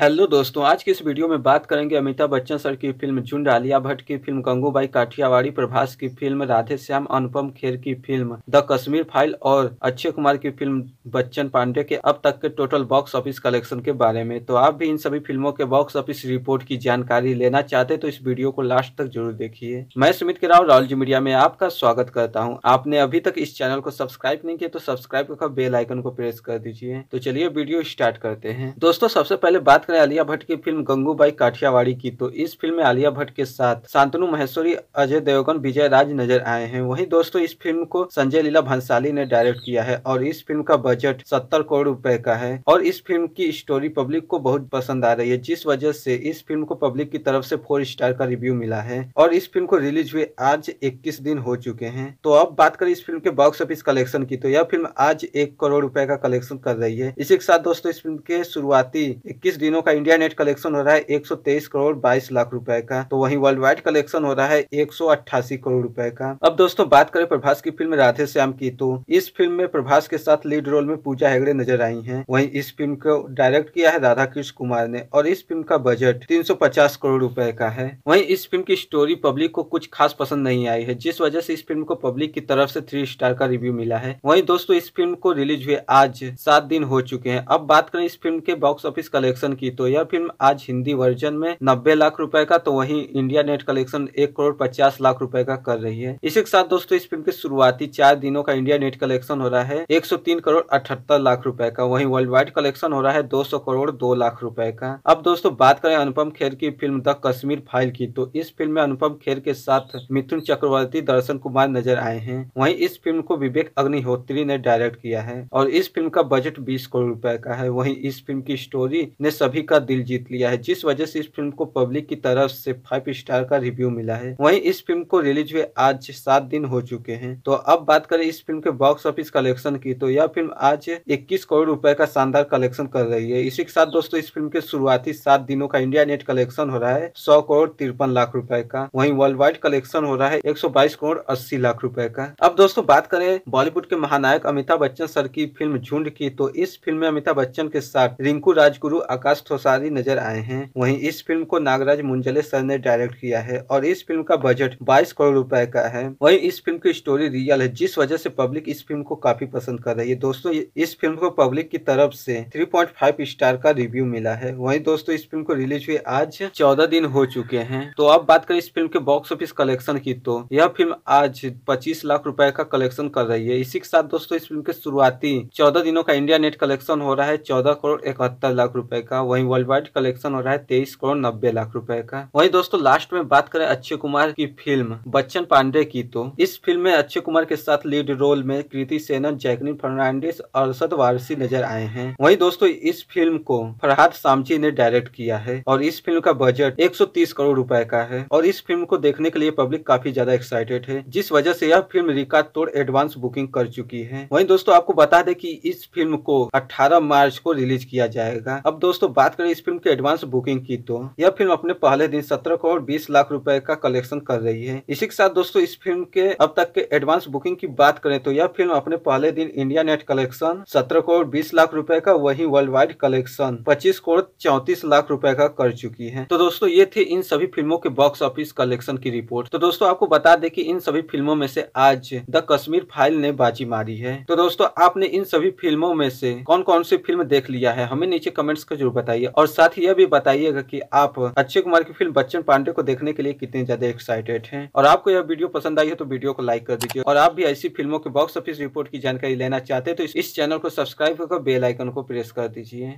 hello दोस्तों आज की इस वीडियो में बात करेंगे अमिताभ बच्चन सर की फिल्म झुंड आलिया भट्ट की फिल्म गंगूबाई काठियावाड़ी प्रभास की फिल्म राधे श्याम अनुपम खेर की फिल्म द कश्मीर फाइल और अक्षय कुमार की फिल्म बच्चन पांडे के अब तक के टोटल बॉक्स ऑफिस कलेक्शन के बारे में तो आप भी इन सभी फिल्मों के बॉक्स ऑफिस रिपोर्ट की जानकारी लेना चाहते तो इस वीडियो को लास्ट तक जरूर देखिए मैं सुमित के राहुल जी मीडिया में आपका स्वागत करता हूँ आपने अभी तक इस चैनल को सब्सक्राइब नहीं किया तो सब्सक्राइब कर बेल आइकन को प्रेस कर दीजिए तो चलिए वीडियो स्टार्ट करते हैं दोस्तों सबसे पहले बात करें आलिया भट्ट की फिल्म गंगूबाई काठियावाड़ी की तो इस फिल्म में आलिया भट्ट के साथ शांतनु महेश्वरी अजय देवगन विजय राज नजर आए हैं वहीं दोस्तों इस फिल्म को संजय लीला भंसाली ने डायरेक्ट किया है और इस फिल्म का बजट सत्तर करोड़ रूपए का है और इस फिल्म की स्टोरी पब्लिक को बहुत पसंद आ रही है जिस वजह से इस फिल्म को पब्लिक की तरफ से फोर स्टार का रिव्यू मिला है और इस फिल्म को रिलीज हुए आज इक्कीस दिन हो चुके हैं तो अब बात करें इस फिल्म के बॉक्स ऑफिस कलेक्शन की तो यह फिल्म आज एक करोड़ रूपए का कलेक्शन कर रही है इसी के साथ दोस्तों इस फिल्म के शुरुआती इक्कीस दिनों तीनों का इंडिया नेट कलेक्शन हो रहा है 123 करोड़ 22 लाख रुपए का तो वहीं वर्ल्ड वाइड कलेक्शन हो रहा है एक करोड़ रुपए का अब दोस्तों बात करें प्रभास की फिल्म राधे श्याम की तो इस फिल्म में प्रभास के साथ लीड रोल में पूजा हेगड़े नजर आई है वही इस फिल्म को डायरेक्ट किया है राधा कृष्ण कुमार ने और इस फिल्म का बजट 350 करोड़ रुपए का है वहीं इस फिल्म की स्टोरी पब्लिक को कुछ खास पसंद नहीं आई है जिस वजह से इस फिल्म को पब्लिक की तरफ से थ्री स्टार का रिव्यू मिला है वहीं दोस्तों इस फिल्म को रिलीज हुए आज सात दिन हो चुके हैं अब बात करें इस फिल्म के बॉक्स ऑफिस कलेक्शन की की तो यह फिल्म आज हिंदी वर्जन में नब्बे लाख रुपए का तो वहीं इंडिया नेट कलेक्शन एक करोड़ पचास लाख रुपए का कर रही है इसी के साथ दोस्तों इस फिल्म के शुरुआती चार दिनों का इंडिया नेट कलेक्शन हो रहा है एक करोड़ अठहत्तर लाख रुपए का वही वर्ल्ड वाइड कलेक्शन हो रहा है दो करोड़ दो लाख रुपए का अब दोस्तों बात करें अनुपम खेर की फिल्म द कश्मीर फाइल की तो इस फिल्म में अनुपम खेर के साथ मिथुन चक्रवर्ती दर्शन कुमार नजर आए हैं वहीं इस फिल्म को विवेक अग्निहोत्री ने डायरेक्ट किया है और इस फिल्म का बजट बीस करोड़ रूपए का है वही इस फिल्म की स्टोरी ने सभी सभी का दिल जीत लिया है जिस वजह से इस फिल्म को पब्लिक की तरफ से फाइव स्टार का रिव्यू मिला है वहीं इस फिल्म को रिलीज हुए आज सात दिन हो चुके हैं तो अब बात करें इस फिल्म के बॉक्स ऑफिस कलेक्शन की तो यह फिल्म आज इक्कीस करोड़ रुपए का शानदार कलेक्शन कर रही है इसी के साथ दोस्तों इस फिल्म के शुरुआती सात दिनों का इंडिया नेट कलेक्शन हो रहा है सौ करोड़ तिरपन लाख रूपए का वही वर्ल्ड वाइड कलेक्शन हो रहा है एक करोड़ अस्सी लाख रूपए का अब दोस्तों बात करें बॉलीवुड के महानायक अमिताभ बच्चन सर की फिल्म झुंड की तो इस फिल्म में अमिताभ बच्चन के साथ रिंकू राजगुरु आकाश ठोसारी नजर आए हैं वहीं इस फिल्म को नागराज मुंजले सर ने डायरेक्ट किया है और इस फिल्म का बजट 22 करोड़ रुपए का है वहीं इस फिल्म की स्टोरी रियल है जिस वजह से पब्लिक इस फिल्म को काफी पसंद कर रही है दोस्तों इस फिल्म को पब्लिक की तरफ से 3.5 स्टार का रिव्यू मिला है वही दोस्तों इस फिल्म को रिलीज हुए आज चौदह दिन हो चुके हैं तो अब बात करें इस फिल्म के बॉक्स ऑफिस कलेक्शन की तो यह फिल्म आज पच्चीस लाख रूपए का कलेक्शन कर रही है इसी के साथ दोस्तों इस फिल्म के शुरुआती चौदह दिनों का इंडिया नेट कलेक्शन हो रहा है चौदह करोड़ इकहत्तर लाख रूपए का वहीं वर्ल्ड वाइड कलेक्शन हो रहा है तेईस करोड़ नब्बे लाख रुपए का वहीं दोस्तों लास्ट में बात करें अक्षय कुमार की फिल्म बच्चन पांडे की तो इस फिल्म में अक्षय कुमार के साथ लीड रोल में कृति सेनन जैकलिन फर्नांडिस अरसद वारसी नजर आए हैं वही दोस्तों इस फिल्म को फरहाद सामची ने डायरेक्ट किया है और इस फिल्म का बजट एक करोड़ रूपए का है और इस फिल्म को देखने के लिए पब्लिक काफी ज्यादा एक्साइटेड है जिस वजह से यह फिल्म रिकॉर्ड तोड़ एडवांस बुकिंग कर चुकी है वही दोस्तों आपको बता दे की इस फिल्म को अठारह मार्च को रिलीज किया जाएगा अब दोस्तों बात करें इस फिल्म की एडवांस बुकिंग की तो यह फिल्म अपने पहले दिन सत्रह करोड़ बीस लाख रुपए का कलेक्शन कर रही है इसी के साथ दोस्तों इस फिल्म के अब तक के एडवांस बुकिंग की बात करें तो यह फिल्म अपने पहले दिन इंडिया नेट कलेक्शन सत्रह करोड़ बीस लाख रूपए का वही वर्ल्ड वाइड कलेक्शन पच्चीस करोड़ चौतीस लाख रूपए का कर चुकी है तो दोस्तों ये थी इन सभी फिल्मों के बॉक्स ऑफिस कलेक्शन की रिपोर्ट तो दोस्तों आपको बता दें की इन सभी फिल्मों में से आज द कश्मीर फाइल ने बाजी मारी है तो दोस्तों आपने इन सभी फिल्मों में से कौन कौन सी फिल्म देख लिया है हमें नीचे कमेंट्स का जरूर बताइए और साथ ही यह भी बताइएगा कि आप अक्षय कुमार की फिल्म बच्चन पांडे को देखने के लिए कितने ज्यादा एक्साइटेड हैं और आपको यह वीडियो पसंद आई है तो वीडियो को लाइक कर दीजिए और आप भी ऐसी फिल्मों के बॉक्स ऑफिस रिपोर्ट की जानकारी लेना चाहते हैं तो इस चैनल को सब्सक्राइब कर बेलाइकन को प्रेस कर दीजिए